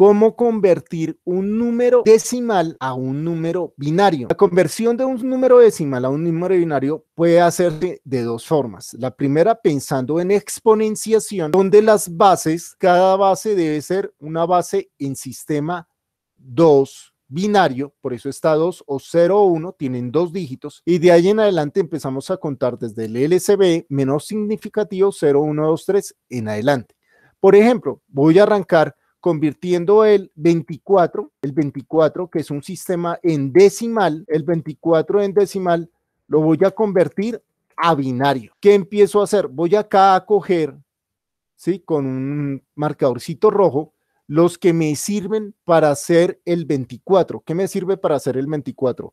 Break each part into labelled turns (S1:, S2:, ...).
S1: cómo convertir un número decimal a un número binario. La conversión de un número decimal a un número binario puede hacerse de dos formas. La primera pensando en exponenciación, donde las bases, cada base debe ser una base en sistema 2 binario, por eso está 2 o 0 o 1, tienen dos dígitos, y de ahí en adelante empezamos a contar desde el LCB menos significativo 0, 1, 2, 3 en adelante. Por ejemplo, voy a arrancar convirtiendo el 24, el 24, que es un sistema en decimal, el 24 en decimal, lo voy a convertir a binario. ¿Qué empiezo a hacer? Voy acá a coger, ¿sí? Con un marcadorcito rojo, los que me sirven para hacer el 24. ¿Qué me sirve para hacer el 24?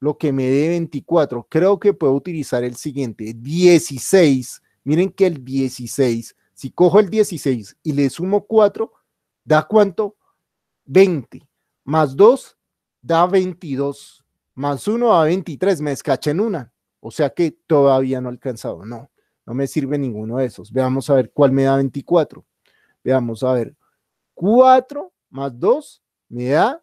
S1: lo que me dé 24. Creo que puedo utilizar el siguiente, 16. Miren que el 16, si cojo el 16 y le sumo 4, da cuánto? 20. Más 2 da 22. Más 1 da 23. Me escaché en una. O sea que todavía no he alcanzado. No, no me sirve ninguno de esos. Veamos a ver cuál me da 24. Veamos a ver. 4 más 2 me da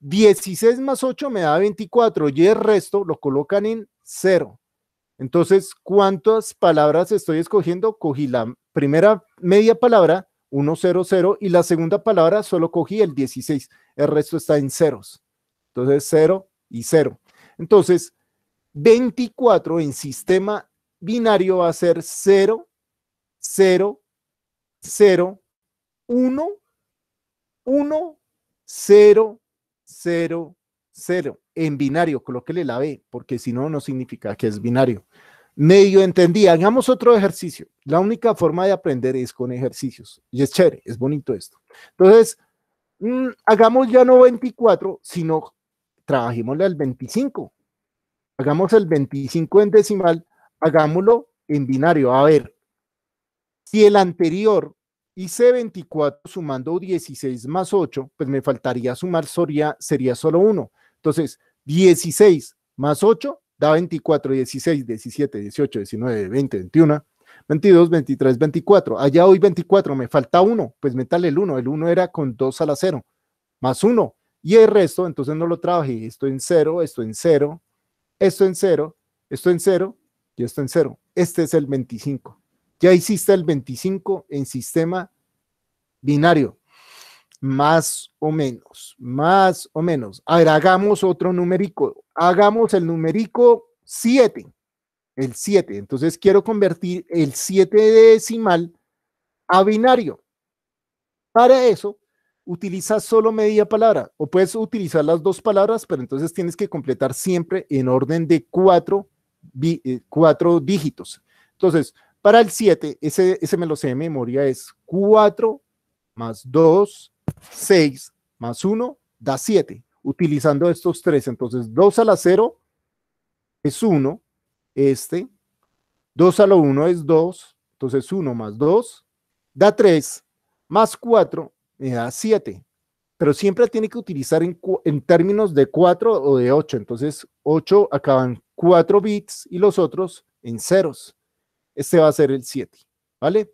S1: 16 más 8 me da 24 y el resto lo colocan en 0. Entonces, ¿cuántas palabras estoy escogiendo? Cogí la primera media palabra, 1, 0, 0, y la segunda palabra solo cogí el 16. El resto está en ceros. Entonces, 0 y 0. Entonces, 24 en sistema binario va a ser 0, 0, 0, 1, 1, 0, 0, 0. En binario, colóquele la B, porque si no, no significa que es binario. Medio entendí, hagamos otro ejercicio. La única forma de aprender es con ejercicios. Y es chévere, es bonito esto. Entonces, mm, hagamos ya no 24, sino trabajémosle al 25. Hagamos el 25 en decimal, hagámoslo en binario. A ver, si el anterior y c 24 sumando 16 más 8, pues me faltaría sumar, sería, sería solo 1. Entonces, 16 más 8 da 24, 16, 17, 18, 19, 20, 21, 22, 23, 24. Allá hoy 24, me falta 1, pues métale el 1. El 1 era con 2 a la 0, más 1. Y el resto, entonces no lo trabajé. Esto en 0, esto en 0, esto en 0, esto en 0 y esto en 0. Este es el 25. Ya hiciste el 25 en sistema binario, más o menos, más o menos. A ver, hagamos otro numérico, hagamos el numérico 7, el 7. Entonces quiero convertir el 7 decimal a binario. Para eso, utiliza solo media palabra o puedes utilizar las dos palabras, pero entonces tienes que completar siempre en orden de cuatro, eh, cuatro dígitos. Entonces, para el 7, ese, ese me lo sé de memoria, es 4 más 2, 6 más 1 da 7, utilizando estos tres. Entonces, 2 a la 0 es 1, este. 2 a la 1 es 2, entonces 1 más 2 da 3, más 4 me da 7. Pero siempre tiene que utilizar en, en términos de 4 o de 8. Entonces, 8 acaban 4 bits y los otros en ceros. Este va a ser el 7, ¿vale?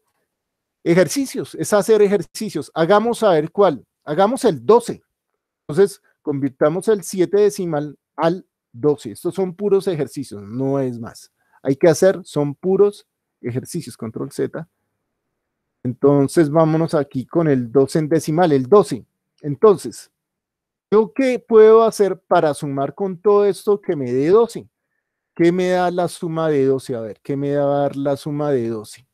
S1: Ejercicios, es hacer ejercicios. Hagamos a ver cuál. Hagamos el 12. Entonces, convirtamos el 7 decimal al 12. Estos son puros ejercicios, no es más. Hay que hacer, son puros ejercicios. Control Z. Entonces, vámonos aquí con el 12 en decimal, el 12. Entonces, ¿yo qué puedo hacer para sumar con todo esto que me dé 12? ¿Qué me da la suma de 12? A ver, ¿qué me da la suma de 12?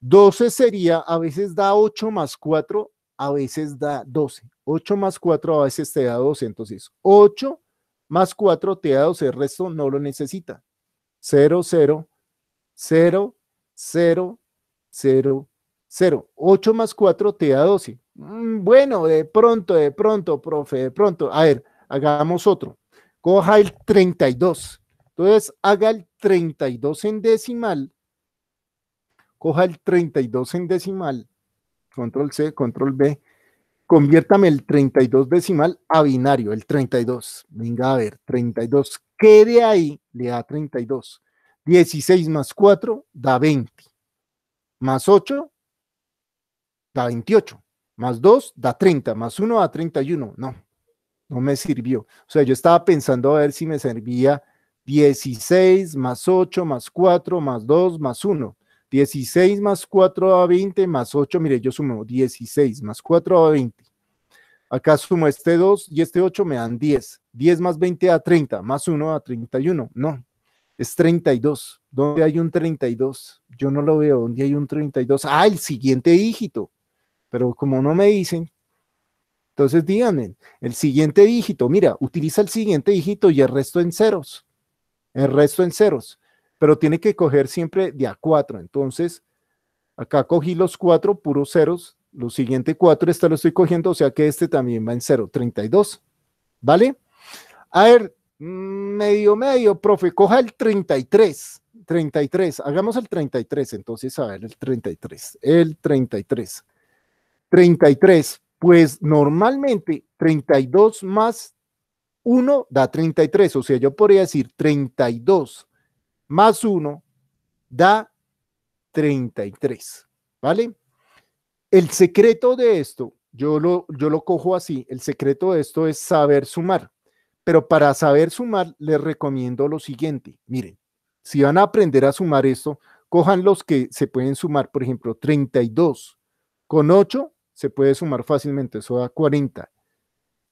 S1: 12 sería, a veces da 8 más 4, a veces da 12. 8 más 4 a veces te da 12. Entonces, 8 más 4 te da 12. El resto no lo necesita. 0, 0, 0, 0, 0, 0. 8 más 4 te da 12. Mm, bueno, de pronto, de pronto, profe, de pronto. A ver, hagamos otro. Coja el 32. Entonces, haga el 32 en decimal, coja el 32 en decimal, control C, control B, conviértame el 32 decimal a binario, el 32. Venga a ver, 32. ¿Qué de ahí le da 32? 16 más 4 da 20. Más 8 da 28. Más 2 da 30. Más 1 da 31. No, no me sirvió. O sea, yo estaba pensando a ver si me servía 16 más 8 más 4 más 2 más 1. 16 más 4 a 20 más 8. Mire, yo sumo 16 más 4 a 20. Acá sumo este 2 y este 8 me dan 10. 10 más 20 a 30, más 1 a 31. No, es 32. ¿Dónde hay un 32? Yo no lo veo. ¿Dónde hay un 32? Ah, el siguiente dígito. Pero como no me dicen, entonces díganme, el siguiente dígito, mira, utiliza el siguiente dígito y el resto en ceros el resto en ceros, pero tiene que coger siempre de a cuatro. Entonces, acá cogí los cuatro puros ceros, los siguientes cuatro, este lo estoy cogiendo, o sea que este también va en cero, 32. ¿Vale? A ver, medio, medio, profe, coja el 33. 33, hagamos el 33, entonces, a ver, el 33, el 33. 33, pues normalmente 32 más 1 da 33, o sea, yo podría decir 32 más 1 da 33, ¿vale? El secreto de esto, yo lo, yo lo cojo así, el secreto de esto es saber sumar, pero para saber sumar les recomiendo lo siguiente, miren, si van a aprender a sumar esto, cojan los que se pueden sumar, por ejemplo, 32 con 8 se puede sumar fácilmente, eso da 40.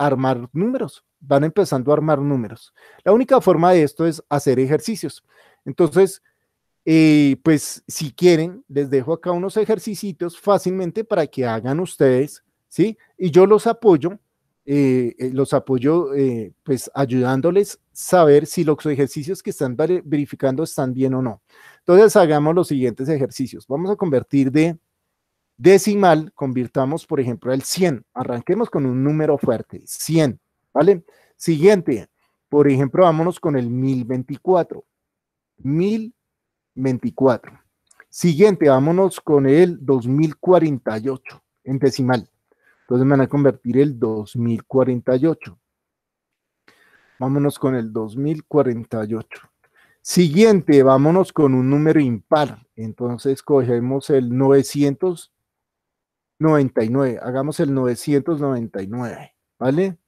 S1: armar números, van empezando a armar números. La única forma de esto es hacer ejercicios. Entonces, eh, pues si quieren, les dejo acá unos ejercicios fácilmente para que hagan ustedes, ¿sí? Y yo los apoyo, eh, eh, los apoyo pues ayudándoles saber si los ejercicios que están verificando están bien o no. Entonces, hagamos los siguientes ejercicios. Vamos a convertir de decimal, convirtamos, por ejemplo, el 100. Arranquemos con un número fuerte, 100, ¿vale? Siguiente, por ejemplo, vámonos con el 1024. 1024. Siguiente, vámonos con el 2048 en decimal. Entonces me van a convertir el 2048. Vámonos con el 2048. Siguiente, vámonos con un número impar. Entonces cogemos el 900 99, hagamos el 999, ¿vale?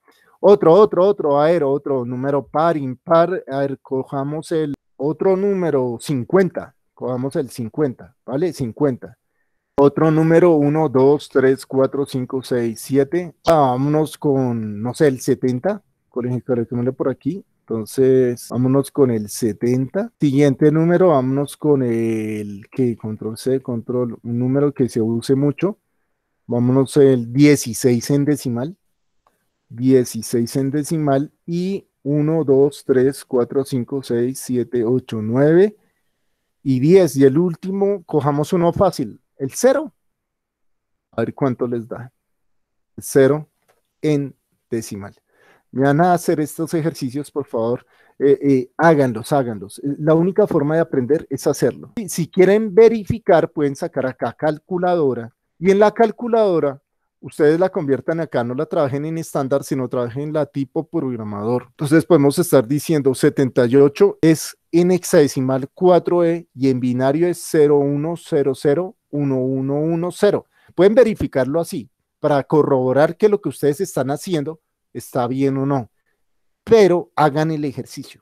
S1: Otro, otro, otro aero, otro número par, impar, a ver, cojamos el otro número 50, cojamos el 50, ¿vale? 50. Otro número 1, 2, 3, 4, 5, 6, 7. vámonos con, no sé, el 70, corrígemelo por aquí. Entonces, vámonos con el 70. Siguiente número, vámonos con el que control C, control, un número que se use mucho. Vámonos el 16 en decimal. 16 en decimal y 1, 2, 3, 4, 5, 6, 7, 8, 9 y 10. Y el último, cojamos uno fácil, el 0. A ver cuánto les da. El 0 en decimal. Me van a hacer estos ejercicios, por favor. Eh, eh, háganlos, háganlos. Eh, la única forma de aprender es hacerlo. Si quieren verificar, pueden sacar acá calculadora y en la calculadora, ustedes la conviertan acá, no la trabajen en estándar, sino trabajen la tipo programador. Entonces podemos estar diciendo 78 es en hexadecimal 4E y en binario es 01001110. Pueden verificarlo así para corroborar que lo que ustedes están haciendo está bien o no, pero hagan el ejercicio.